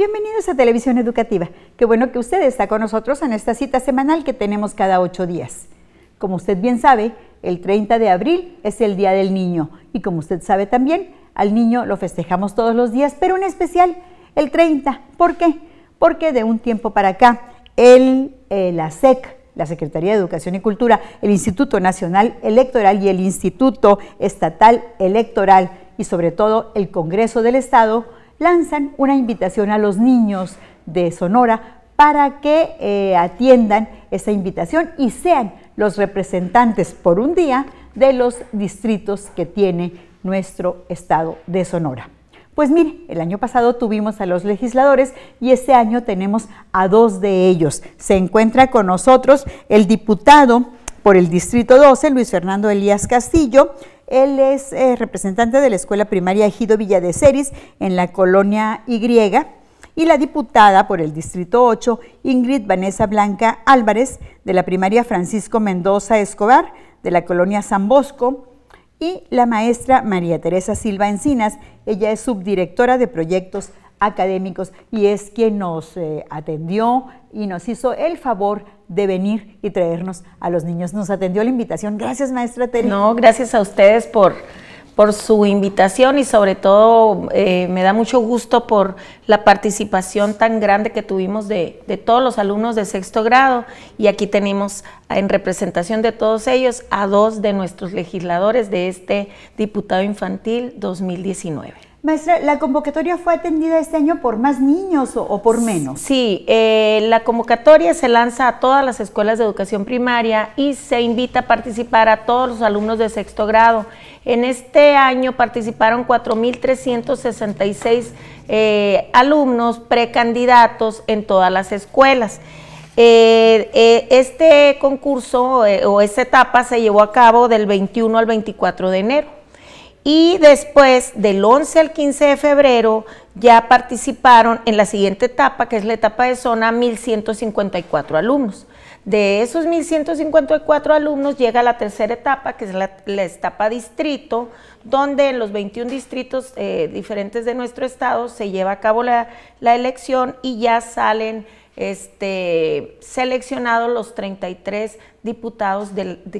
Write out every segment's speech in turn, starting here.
Bienvenidos a Televisión Educativa. Qué bueno que usted está con nosotros en esta cita semanal que tenemos cada ocho días. Como usted bien sabe, el 30 de abril es el Día del Niño y como usted sabe también, al niño lo festejamos todos los días, pero en especial el 30. ¿Por qué? Porque de un tiempo para acá, el, eh, la SEC, la Secretaría de Educación y Cultura, el Instituto Nacional Electoral y el Instituto Estatal Electoral y sobre todo el Congreso del Estado, lanzan una invitación a los niños de Sonora para que eh, atiendan esa invitación y sean los representantes por un día de los distritos que tiene nuestro estado de Sonora. Pues mire, el año pasado tuvimos a los legisladores y este año tenemos a dos de ellos. Se encuentra con nosotros el diputado por el Distrito 12, Luis Fernando Elías Castillo, él es eh, representante de la Escuela Primaria Ejido Villa de Ceris en la colonia Y y la diputada por el Distrito 8, Ingrid Vanessa Blanca Álvarez, de la primaria Francisco Mendoza Escobar, de la colonia San Bosco, y la maestra María Teresa Silva Encinas, ella es subdirectora de proyectos académicos y es quien nos eh, atendió y nos hizo el favor de venir y traernos a los niños. Nos atendió la invitación. Gracias, maestra Teresa. No, gracias a ustedes por, por su invitación y sobre todo eh, me da mucho gusto por la participación tan grande que tuvimos de, de, todos los alumnos de sexto grado y aquí tenemos en representación de todos ellos a dos de nuestros legisladores de este Diputado Infantil 2019. Maestra, ¿la convocatoria fue atendida este año por más niños o, por menos? Sí, eh, la convocatoria se lanza a todas las escuelas de educación primaria y se invita a participar a todos los alumnos de sexto grado. En este año participaron 4.366 eh, alumnos precandidatos en todas las escuelas. Eh, este concurso o esta etapa se llevó a cabo del 21 al 24 de enero y después del 11 al 15 de febrero ya participaron en la siguiente etapa, que es la etapa de zona, 1154 alumnos. De esos 1154 alumnos llega la tercera etapa, que es la, etapa distrito, donde en los 21 distritos eh, diferentes de nuestro estado se lleva a cabo la, elección y ya salen este, seleccionados los 33 diputados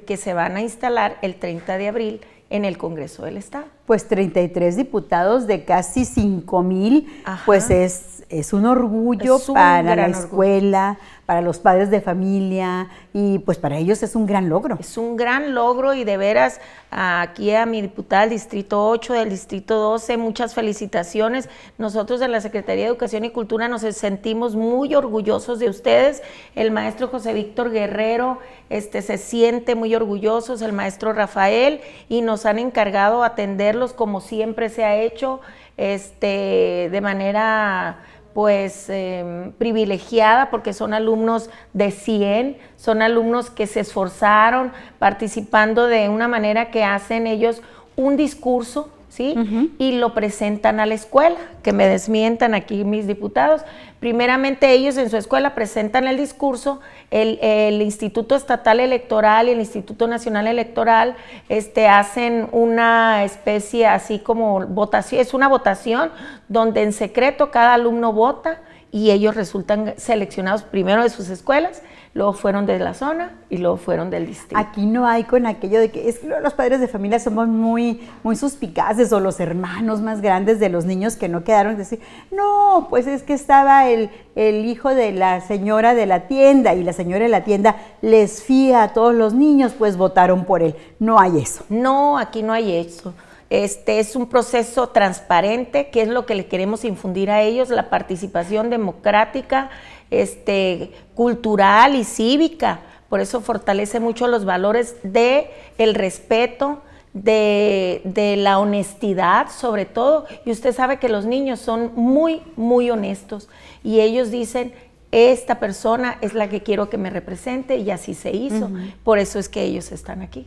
que se van a instalar el 30 de abril en el Congreso del Estado. Pues 33 diputados de casi 5 mil, pues es, es un orgullo para la escuela, para los padres de familia y pues para ellos es un gran logro. Es un gran logro y de veras aquí a mi diputada del Distrito 8, del Distrito 12, muchas felicitaciones. Nosotros de la Secretaría de Educación y Cultura nos sentimos muy orgullosos de ustedes. El maestro José Víctor Guerrero este, se siente muy orgulloso, el maestro Rafael y nos han encargado atenderlos como siempre se ha hecho este, de manera pues em, privilegiada porque son alumnos de 100, son alumnos que se esforzaron participando de una manera que hacen ellos un discurso ¿sí? Y lo presentan a la escuela, que me desmientan aquí mis diputados. Primeramente ellos en su escuela presentan el discurso, el, el Instituto Estatal Electoral y el Instituto Nacional Electoral este, hacen una especie así como votación, es una votación donde en secreto cada alumno vota y ellos resultan seleccionados primero de sus escuelas luego fueron de la zona y luego fueron del distrito. Aquí no hay con aquello de que es que los padres de familia somos muy, muy suspicaces o los hermanos más grandes de los niños que no quedaron, decir, no, pues es que estaba el, el hijo de la señora de la tienda y la señora de la tienda les fía a todos los niños, pues votaron por él. No hay eso. No, aquí no hay eso. Este es un proceso transparente, que es lo que le queremos infundir a ellos, la participación democrática, este, cultural y cívica. Por eso fortalece mucho los valores de el respeto, de, de, la honestidad sobre todo. Y usted sabe que los niños son muy, muy honestos y ellos dicen, esta persona es la que quiero que me represente y así se hizo. Por eso es que ellos están aquí.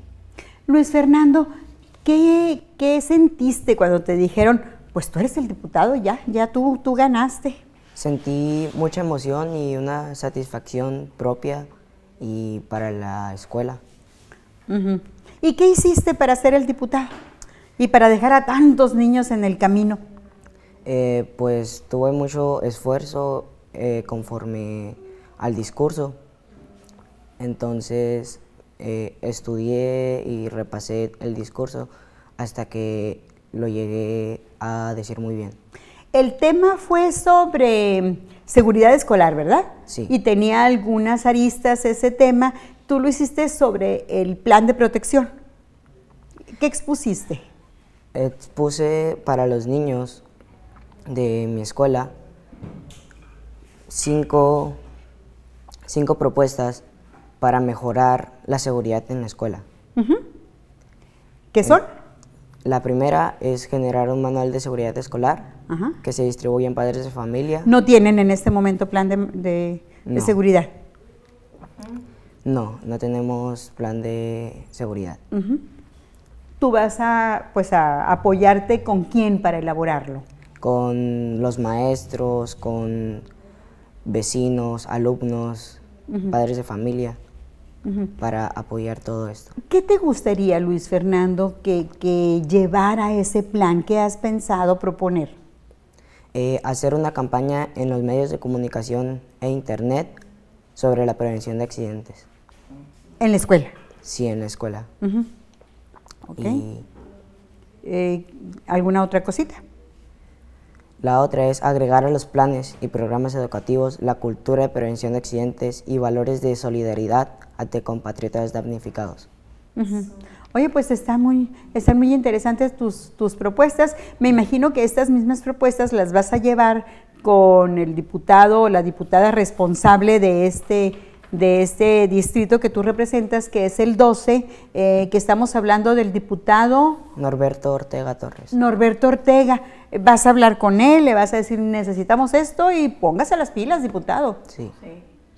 Luis Fernando, ¿qué, ¿qué, sentiste cuando te dijeron, pues tú eres el diputado ya, ya tú, tú ganaste? Sentí mucha emoción y una satisfacción propia y para la escuela. ¿Y qué hiciste para ser el diputado y para dejar a tantos niños en el camino? Eh, pues tuve mucho esfuerzo eh, conforme al discurso. Entonces eh, estudié y repasé el discurso hasta que lo llegué a decir muy bien. El tema fue sobre seguridad escolar, ¿verdad? Sí. Y tenía algunas aristas ese tema. Tú lo hiciste sobre el plan de protección. ¿Qué expusiste? Expuse para los niños de mi escuela cinco, cinco propuestas para mejorar la seguridad en la escuela. ¿Qué son? La primera es generar un manual de seguridad escolar que se distribuye en padres de familia. ¿No tienen en este momento plan de, seguridad? No, no tenemos plan de seguridad. ¿Tú vas a, pues, a apoyarte con quién para elaborarlo? Con los maestros, con vecinos, alumnos, padres de familia para apoyar todo esto. ¿Qué te gustaría, Luis Fernando, que, llevara ese plan? que has pensado proponer? Eh, hacer una campaña en los medios de comunicación e internet sobre la prevención de accidentes. ¿En la escuela? Sí, en la escuela. Eh, ¿Alguna otra cosita? La otra es agregar a los planes y programas educativos la cultura de prevención de accidentes y valores de solidaridad compatriotas damnificados. Oye, pues están muy, están muy interesantes tus, tus propuestas. Me imagino que estas mismas propuestas las vas a llevar con el diputado o la diputada responsable de este de este distrito que tú representas, que es el 12, eh, que estamos hablando del diputado... Norberto Ortega Torres. Norberto Ortega. Vas a hablar con él, le vas a decir, necesitamos esto y póngase las pilas, diputado. sí.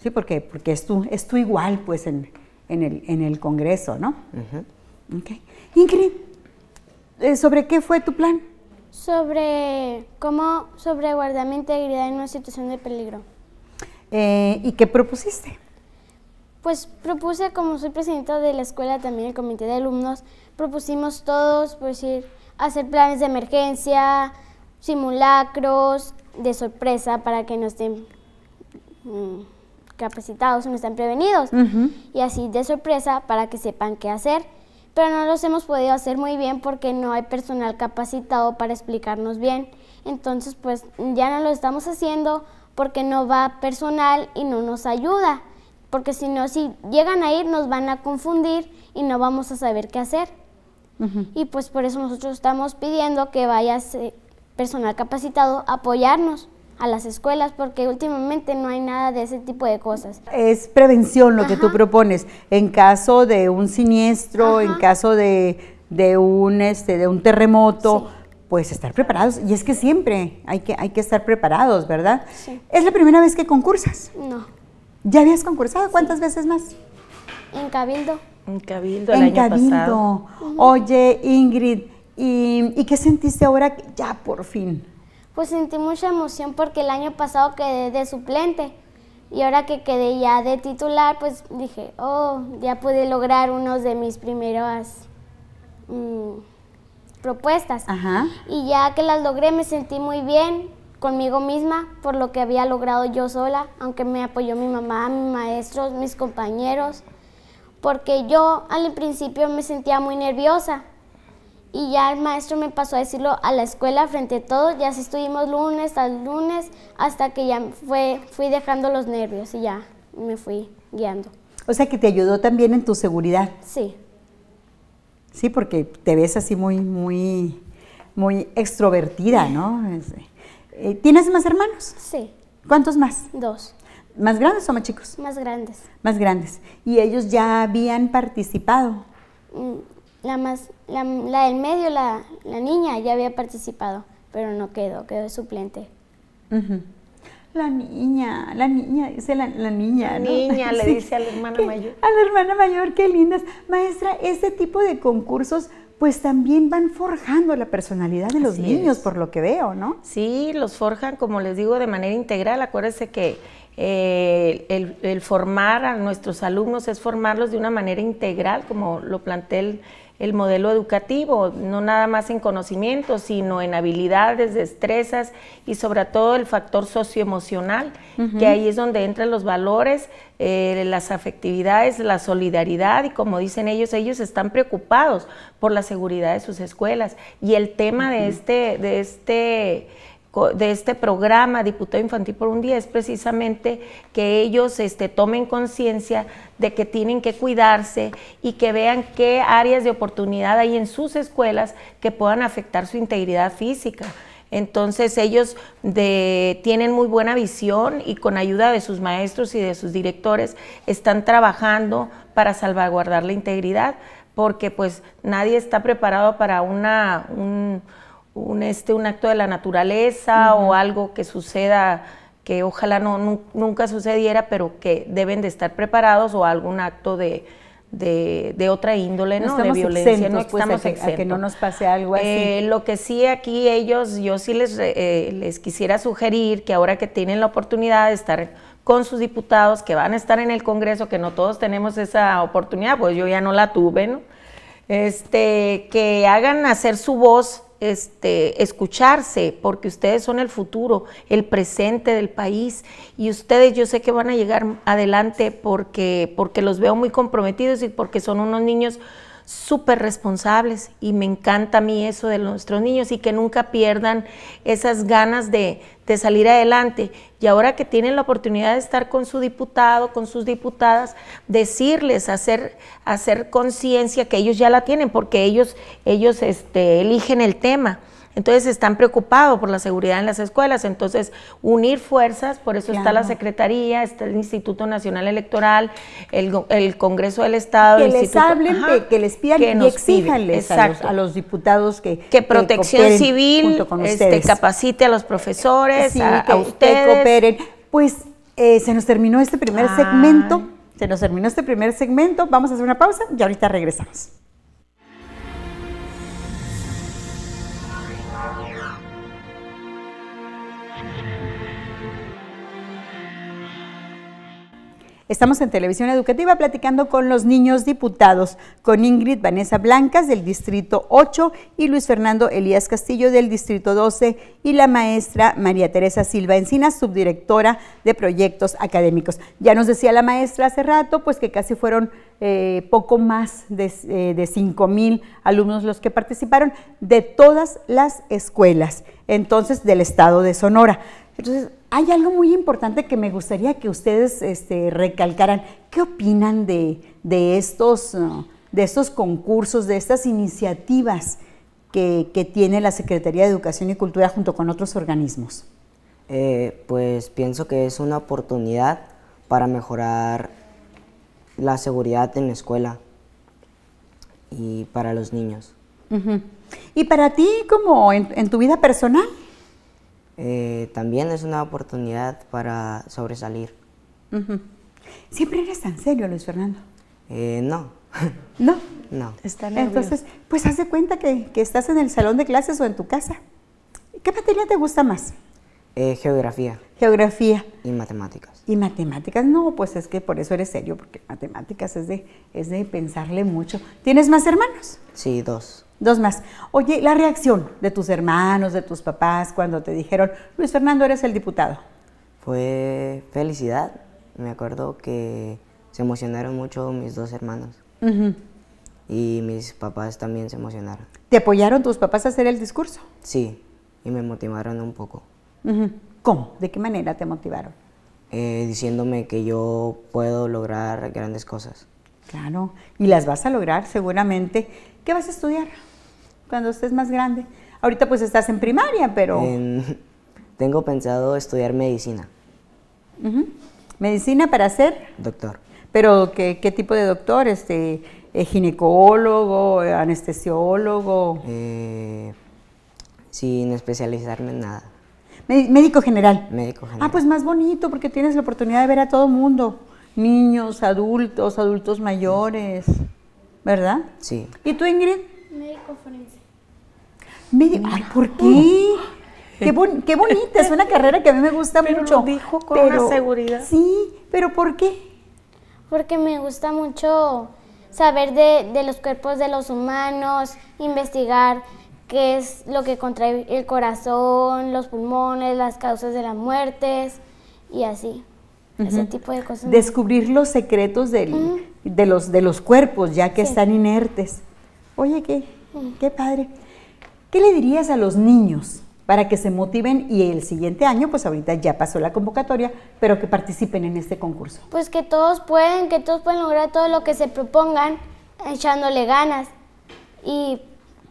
Sí, porque, porque es, tu, igual, pues, en, el, en el Congreso, ¿no? Ingrid, eh, ¿sobre qué fue tu plan? Sobre cómo sobreguardar mi integridad en una situación de peligro. Eh, ¿Y qué propusiste? Pues propuse, como soy presidenta de la escuela, también el comité de alumnos, propusimos todos, por decir, hacer planes de emergencia, simulacros, de sorpresa, para que no estén... Mm, capacitados, no están prevenidos. Y así de sorpresa para que sepan qué hacer. Pero no los hemos podido hacer muy bien porque no hay personal capacitado para explicarnos bien. Entonces, pues ya no lo estamos haciendo porque no va personal y no nos ayuda. Porque si no, si llegan a ir, nos van a confundir y no vamos a saber qué hacer. Y pues por eso nosotros estamos pidiendo que vaya personal capacitado a apoyarnos a las escuelas porque últimamente no hay nada de ese tipo de cosas. Es prevención lo que tú propones en caso de un siniestro, en caso de, de, un, este, de un terremoto. Pues estar preparados, y es que siempre hay que, hay que estar preparados, ¿verdad? ¿Es la primera vez que concursas? No. ¿Ya habías concursado? ¿Cuántas veces más? En Cabildo. En Cabildo en Cabildo. Oye, Ingrid, ¿y, ¿y qué sentiste ahora ya por fin? pues sentí mucha emoción porque el año pasado quedé de suplente y ahora que quedé ya de titular, pues dije, oh, ya pude lograr unos de mis primeras mm, propuestas. Y ya que las logré me sentí muy bien conmigo misma por lo que había logrado yo sola, aunque me apoyó mi mamá, mis maestros, mis compañeros, porque yo al principio me sentía muy nerviosa y ya el maestro me pasó a decirlo a la escuela frente a todos, ya sí estuvimos lunes al lunes hasta que ya fue, fui dejando los nervios y ya me fui guiando. O sea que te ayudó también en tu seguridad. Sí. Sí, porque te ves así muy, muy, muy extrovertida, ¿no? Eh, ¿Tienes más hermanos? Sí. ¿Cuántos más? Dos. ¿Más grandes o más chicos? Más grandes. Más grandes. ¿Y ellos ya habían participado? Mm, la, más, la, la del medio, la, niña, ya había participado, pero no quedó, quedó suplente. La niña, la niña, dice la, la niña. La niña, le dice a la hermana mayor. A la hermana mayor, qué lindas. Maestra, este tipo de concursos pues también van forjando la personalidad de los niños, por lo que veo, ¿no? Sí, los forjan, como les digo, de manera integral. Acuérdense que eh, el, formar a nuestros alumnos es formarlos de una manera integral, como lo planteé el el modelo educativo, no nada más en conocimiento, sino en habilidades, destrezas y sobre todo el factor socioemocional, que ahí es donde entran los valores, eh, las afectividades, la solidaridad y como dicen ellos, ellos están preocupados por la seguridad de sus escuelas. Y el tema de este, de este de este programa Diputado Infantil por un Día es precisamente que ellos este, tomen conciencia de que tienen que cuidarse y que vean qué áreas de oportunidad hay en sus escuelas que puedan afectar su integridad física. Entonces ellos tienen muy buena visión y con ayuda de sus maestros y de sus directores están trabajando para salvaguardar la integridad porque pues nadie está preparado para una, un, este, un acto de la naturaleza o algo que suceda que ojalá no, nunca sucediera, pero que deben de estar preparados o algún acto de, de, otra índole, ¿no? de violencia, no pues, estamos que, a que, no nos pase algo así. Eh, lo que sí aquí ellos, yo sí les, eh, les quisiera sugerir que ahora que tienen la oportunidad de estar con sus diputados que van a estar en el Congreso, que no todos tenemos esa oportunidad, pues yo ya no la tuve, ¿no? Este, que hagan hacer su voz este, escucharse, porque ustedes son el futuro, el presente del país, y ustedes yo sé que van a llegar adelante porque, porque los veo muy comprometidos y porque son unos niños súper responsables y me encanta a mí eso de nuestros niños y que nunca pierdan esas ganas de, de salir adelante. Y ahora que tienen la oportunidad de estar con su diputado, con sus diputadas, decirles, hacer, hacer conciencia que ellos ya la tienen porque ellos, ellos este, eligen el tema. Entonces están preocupados por la seguridad en las escuelas. Entonces, unir fuerzas, por eso está la Secretaría, está el Instituto Nacional Electoral, el, Congreso del Estado. Que les hablen, eh, que, les pidan y a los, diputados que. Que Protección Civil este, capacite a los profesores, a, ustedes. cooperen. Pues eh, se nos terminó este primer ah. segmento. Se nos terminó este primer segmento. Vamos a hacer una pausa y ahorita regresamos. Estamos en Televisión Educativa platicando con los niños diputados, con Ingrid Vanessa Blancas del Distrito 8 y Luis Fernando Elías Castillo del Distrito 12 y la maestra María Teresa Silva Encina, subdirectora de proyectos académicos. Ya nos decía la maestra hace rato, pues que casi fueron eh, poco más de, 5 eh, mil alumnos los que participaron de todas las escuelas, entonces del estado de Sonora. Entonces, hay algo muy importante que me gustaría que ustedes este, recalcaran. ¿Qué opinan de, estos, eh, de estos concursos, de estas iniciativas que, tiene la Secretaría de Educación y Cultura junto con otros organismos? Eh, pues pienso que es una oportunidad para mejorar la seguridad en la escuela y para los niños. ¿Y para ti, como en tu vida personal? Eh, también es una oportunidad para sobresalir. ¿Siempre eres tan serio, Luis Fernando? Eh, no. ¿No? No. Entonces, pues haz de cuenta que, que, estás en el salón de clases o en tu casa. ¿Qué materia te gusta más? Eh, geografía. Geografía. Y matemáticas. Y matemáticas, no, pues es que por eso eres serio, porque matemáticas es de, es de pensarle mucho. ¿Tienes más hermanos? Sí, dos. Dos más. Oye, la reacción de tus hermanos, de tus papás, cuando te dijeron, Luis Fernando, eres el diputado. Fue felicidad. Me acuerdo que se emocionaron mucho mis dos hermanos. Y mis papás también se emocionaron. ¿Te apoyaron tus papás a hacer el discurso? Sí, y me motivaron un poco. ¿Cómo? ¿De qué manera te motivaron? Eh, diciéndome que yo puedo lograr grandes cosas. Claro, y las vas a lograr seguramente. ¿Qué vas a estudiar cuando estés más grande? Ahorita pues estás en primaria, pero... tengo pensado estudiar medicina. ¿Medicina para ser? Doctor. ¿Pero qué, tipo de doctor? Este, eh, ¿Ginecólogo, anestesiólogo? Eh, sin especializarme en nada. Médico general. Médico general. Ah, pues más bonito porque tienes la oportunidad de ver a todo mundo. Niños, adultos, adultos mayores. ¿verdad? Sí. ¿Y tú, Ingrid? Médico forense. ¿por qué? Uh. Qué, bonita, es una carrera que a mí me gusta pero mucho. Lo dijo con una seguridad. Sí, pero ¿por qué? Porque me gusta mucho saber de, los cuerpos de los humanos, investigar qué es lo que contrae el corazón, los pulmones, las causas de las muertes y así. Ese tipo de cosas. Descubrir los secretos del, de los, de los cuerpos, ya que están inertes. Oye, qué, mm. qué padre. ¿Qué le dirías a los niños para que se motiven y el siguiente año, pues ahorita ya pasó la convocatoria, pero que participen en este concurso? Pues que todos pueden, que todos pueden lograr todo lo que se propongan echándole ganas. Y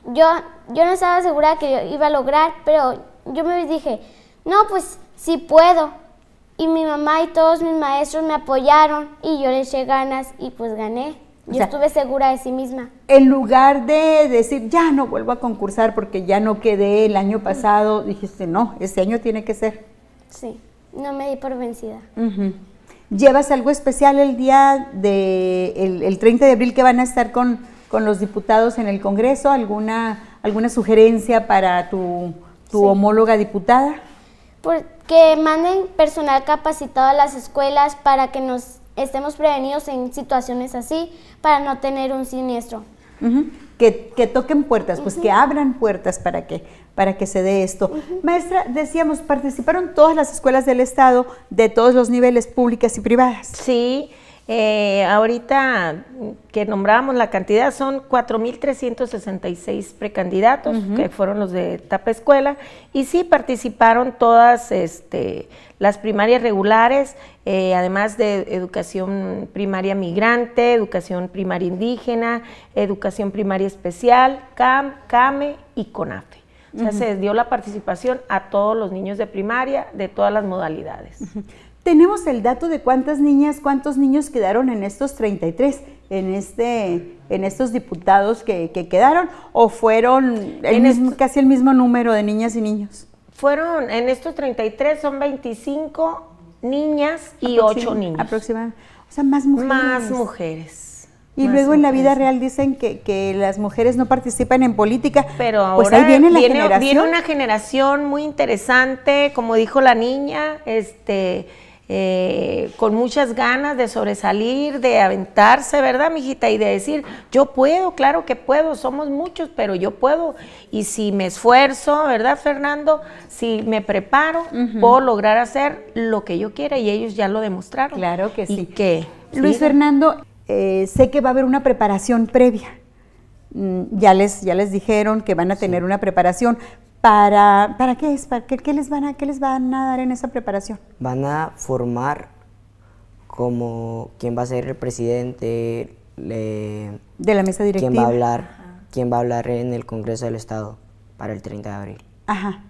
yo, yo no estaba segura que iba a lograr, pero yo me dije, no, pues sí puedo. Y mi mamá y todos mis maestros me apoyaron y yo le eché ganas y pues gané. Yo estuve segura de sí misma. En lugar de decir, ya no vuelvo a concursar porque ya no quedé el año mm. pasado, dijiste, no, este año tiene que ser. Sí, no me di por vencida. ¿Llevas algo especial el día de, el, 30 de abril que van a estar con, con los diputados en el Congreso? ¿Alguna, alguna sugerencia para tu, tu homóloga diputada? Pues que manden personal capacitado a las escuelas para que nos estemos prevenidos en situaciones así, para no tener un siniestro. que, toquen puertas, pues que abran puertas para que, para que se dé esto. Maestra, decíamos, participaron todas las escuelas del Estado, de todos los niveles, públicas y privadas. Sí, eh, ahorita que nombrábamos la cantidad, son 4.366 precandidatos, que fueron los de etapa escuela, y sí participaron todas este, las primarias regulares, eh, además de educación primaria migrante, educación primaria indígena, educación primaria especial, CAM, CAME y CONAFE. O sea, se dio la participación a todos los niños de primaria de todas las modalidades. Tenemos el dato de cuántas niñas, cuántos niños quedaron en estos 33, en, este, en estos diputados que, quedaron, o fueron casi el mismo número de niñas y niños. Fueron, en estos 33 son 25 niñas y 8 niños. Aproximadamente. O sea, más mujeres. Más mujeres. Y luego en la vida real dicen que, las mujeres no participan en política. Pero pues ahora ahí viene, la viene una generación muy interesante, como dijo la niña, este eh, con muchas ganas de sobresalir, de aventarse, ¿verdad, mijita? Y de decir, yo puedo, claro que puedo, somos muchos, pero yo puedo. Y si me esfuerzo, ¿verdad, Fernando? Si me preparo, puedo lograr hacer lo que yo quiera y ellos ya lo demostraron. Claro que sí. que, Luis Fernando, eh, sé que va a haber una preparación previa. Mm, ya les, ya les dijeron que van a tener una preparación, ¿Para, para qué es? ¿Para qué, les van a, ¿Qué les van a dar en esa preparación? Van a formar como quién va a ser el presidente de la mesa directiva. Quién va a hablar, quién va a hablar en el Congreso del Estado para el 30 de abril. Ajá.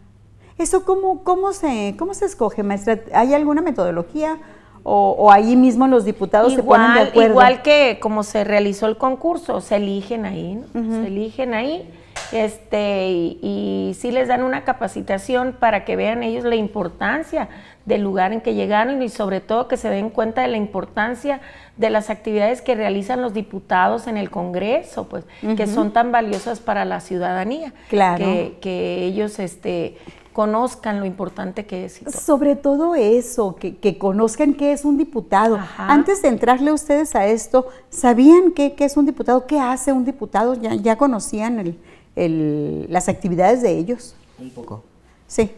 ¿Eso cómo, cómo, se, cómo se escoge, maestra? ¿Hay alguna metodología? O, o, ahí mismo los diputados se ponen de acuerdo. Igual que como se realizó el concurso, se eligen ahí, ¿no? Se eligen ahí este, y, y, sí les dan una capacitación para que vean ellos la importancia del lugar en que llegaron y sobre todo que se den cuenta de la importancia de las actividades que realizan los diputados en el Congreso, pues, que son tan valiosas para la ciudadanía. Claro. Que, ellos este, conozcan lo importante que es. Sobre todo eso, que, conozcan qué es un diputado. Antes de entrarle ustedes a esto, ¿sabían qué, qué es un diputado? ¿Qué hace un diputado? ¿Ya, ya conocían el, las actividades de ellos. Un poco. Sí.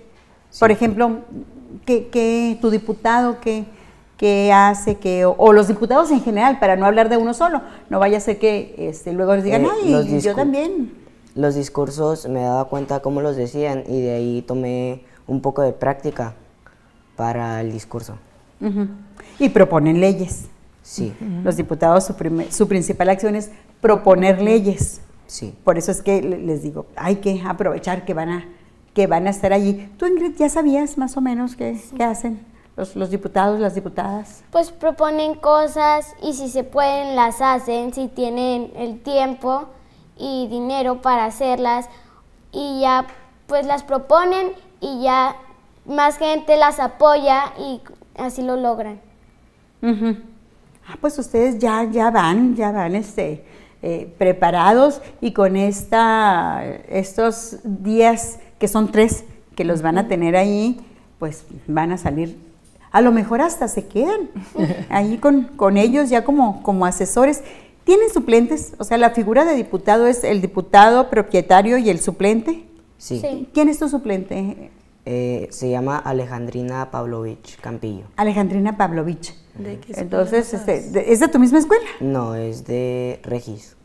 Por ejemplo, ¿qué, tu diputado, qué, qué hace, o, los diputados en general, para no hablar de uno solo, no vaya a ser que este, luego les digan, eh, ay, yo también. Los discursos me he dado cuenta cómo los decían y de ahí tomé un poco de práctica para el discurso. Y proponen leyes. Sí. Los diputados, su, su principal acción es proponer leyes. Por eso es que les digo, hay que aprovechar que van a, que van a estar allí. ¿Tú, Ingrid, ya sabías más o menos qué, hacen los, diputados, las diputadas? Pues proponen cosas y si se pueden las hacen, si tienen el tiempo y dinero para hacerlas y ya pues las proponen y ya más gente las apoya y así lo logran. Ah, pues ustedes ya, ya van, ya van este eh, preparados y con esta, estos días, que son tres, que los van a tener ahí, pues van a salir. A lo mejor hasta se quedan ahí con, con ellos ya como, como asesores. ¿Tienen suplentes? O sea, la figura de diputado es el diputado propietario y el suplente. Sí. ¿Quién es tu suplente? Eh, se llama Alejandrina Pavlovich Campillo. Alejandrina Pavlovich. ¿De qué Entonces, este, ¿es de tu misma escuela? No, es de Regis.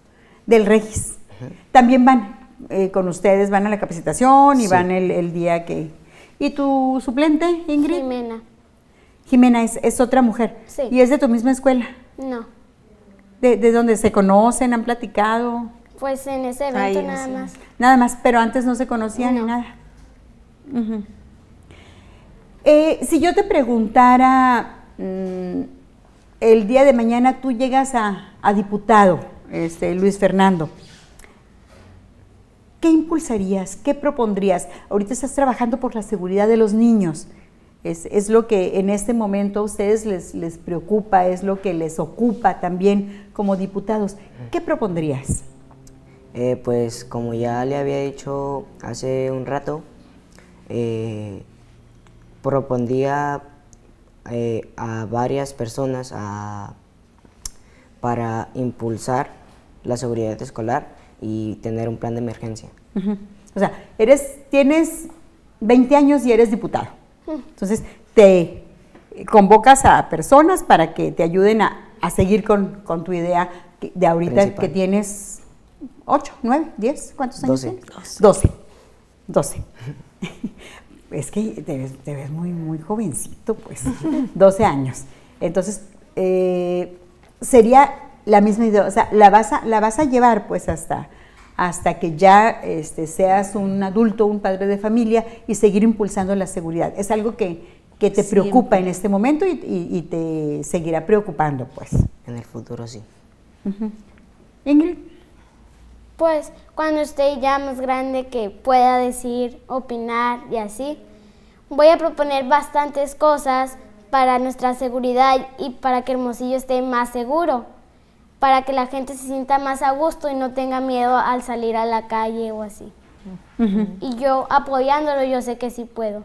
Del Regis. También van eh, con ustedes, van a la capacitación y van el, día que... ¿Y tu suplente, Ingrid? Jimena. Jimena es, es otra mujer. Sí. ¿Y es de tu misma escuela? No. ¿De, donde dónde se conocen? ¿Han platicado? Pues en ese evento nada más. Nada más, pero antes no se conocían ni nada. Eh, si yo te preguntara, mm, el día de mañana tú llegas a, diputado, este, Luis Fernando, ¿qué impulsarías? ¿Qué propondrías? Ahorita estás trabajando por la seguridad de los niños. Es, lo que en este momento a ustedes les, preocupa, es lo que les ocupa también como diputados. ¿Qué propondrías? Eh, pues como ya le había dicho hace un rato, eh, propondía eh, a varias personas para impulsar la seguridad escolar y tener un plan de emergencia. O sea, eres, tienes 20 años y eres diputado. Entonces, te convocas a personas para que te ayuden a, seguir con, tu idea de ahorita que tienes 8, 9, 10, ¿cuántos años tienes? 12. 12. 12. es que te ves, muy, muy jovencito, pues, 12 años. Entonces, eh, sería la misma idea, o sea, la vas a, la vas a llevar pues hasta, hasta que ya este, seas un adulto, un padre de familia y seguir impulsando la seguridad. Es algo que, te preocupa en este momento y, te seguirá preocupando, pues. En el futuro, sí. Ingrid. Pues, cuando esté ya más grande que pueda decir, opinar y así. Voy a proponer bastantes cosas para nuestra seguridad y para que Hermosillo esté más seguro, para que la gente se sienta más a gusto y no tenga miedo al salir a la calle o así. Y yo apoyándolo, yo sé que sí puedo.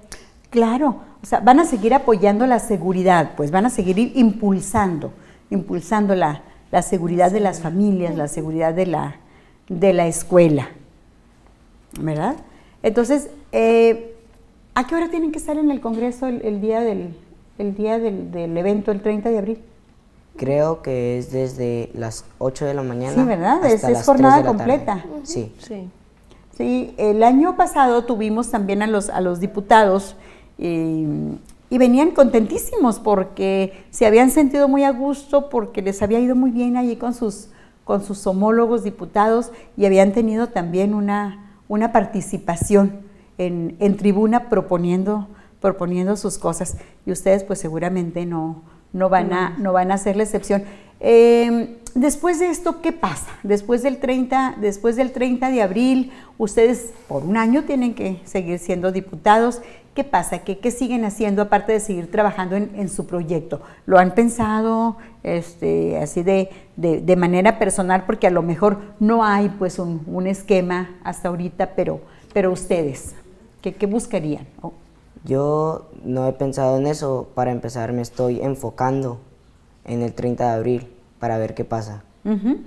Claro, o sea, van a seguir apoyando la seguridad, pues van a seguir impulsando, impulsando la, la seguridad de las familias, la seguridad de la, de la escuela, ¿verdad? Entonces, eh, ¿a qué hora tienen que estar en el Congreso el, día, del, el día del, del, evento, el 30 de abril? Creo que es desde las 8 de la mañana. Sí, ¿verdad? es, jornada de la completa. Sí. sí. Sí, el año pasado tuvimos también a los, a los diputados eh, y venían contentísimos porque se habían sentido muy a gusto, porque les había ido muy bien allí con sus con sus homólogos diputados y habían tenido también una, una participación en, en tribuna proponiendo, proponiendo sus cosas. Y ustedes pues seguramente no, no, van, a, no van a ser la excepción. Em, después de esto, ¿qué pasa? Después del 30, después del 30 de abril, ustedes por un año tienen que seguir siendo diputados. ¿Qué pasa? ¿Qué, siguen haciendo aparte de seguir trabajando en, su proyecto? ¿Lo han pensado este, así de, manera personal? Porque a lo mejor no hay pues un, esquema hasta ahorita, pero, pero ustedes, ¿qué, buscarían? Oh. Yo no he pensado en eso. Para empezar, me estoy enfocando en el 30 de abril para ver qué pasa.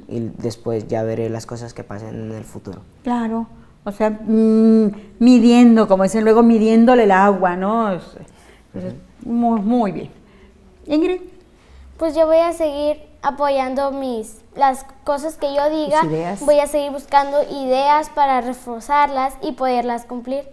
Y después ya veré las cosas que pasen en el futuro. Claro, o sea, mm, midiendo, como dicen luego, midiéndole el agua, ¿no? muy, bien. Ingrid. Pues yo voy a seguir apoyando mis las cosas que yo diga, voy a seguir buscando ideas para reforzarlas y poderlas cumplir.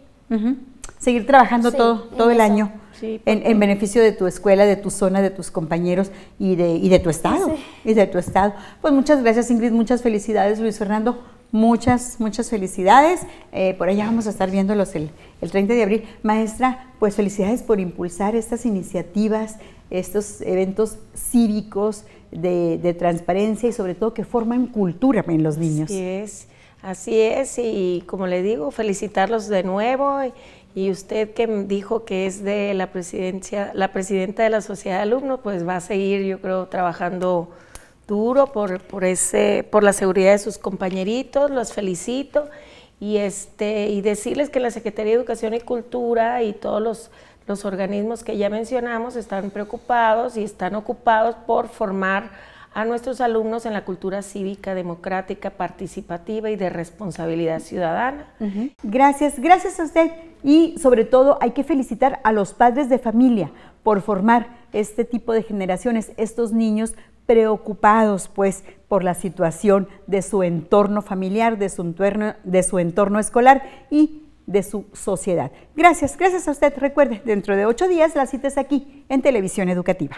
Seguir trabajando todo, todo el año en, beneficio de tu escuela, de tu zona, de tus compañeros y de, de tu estado. Y de tu estado. Pues muchas gracias Ingrid, muchas felicidades Luis Fernando, muchas, muchas felicidades. Eh, por allá vamos a estar viéndolos el, 30 de abril. Maestra, pues felicidades por impulsar estas iniciativas, estos eventos cívicos de, de, transparencia y sobre todo que forman cultura en los niños. Así es, así es y como le digo, felicitarlos de nuevo y usted que dijo que es de la presidencia, la presidenta de la sociedad de alumnos, pues va a seguir, yo creo, trabajando duro por, ese, por la seguridad de sus compañeritos, los felicito y, este, y decirles que la Secretaría de Educación y Cultura y todos los, organismos que ya mencionamos están preocupados y están ocupados por formar a nuestros alumnos en la cultura cívica, democrática, participativa y de responsabilidad ciudadana. Gracias, gracias a usted y sobre todo hay que felicitar a los padres de familia por formar este tipo de generaciones, estos niños preocupados pues por la situación de su entorno familiar, de su entorno, de su entorno escolar y de su sociedad. Gracias, gracias a usted. Recuerde, dentro de ocho días la cita es aquí en Televisión Educativa.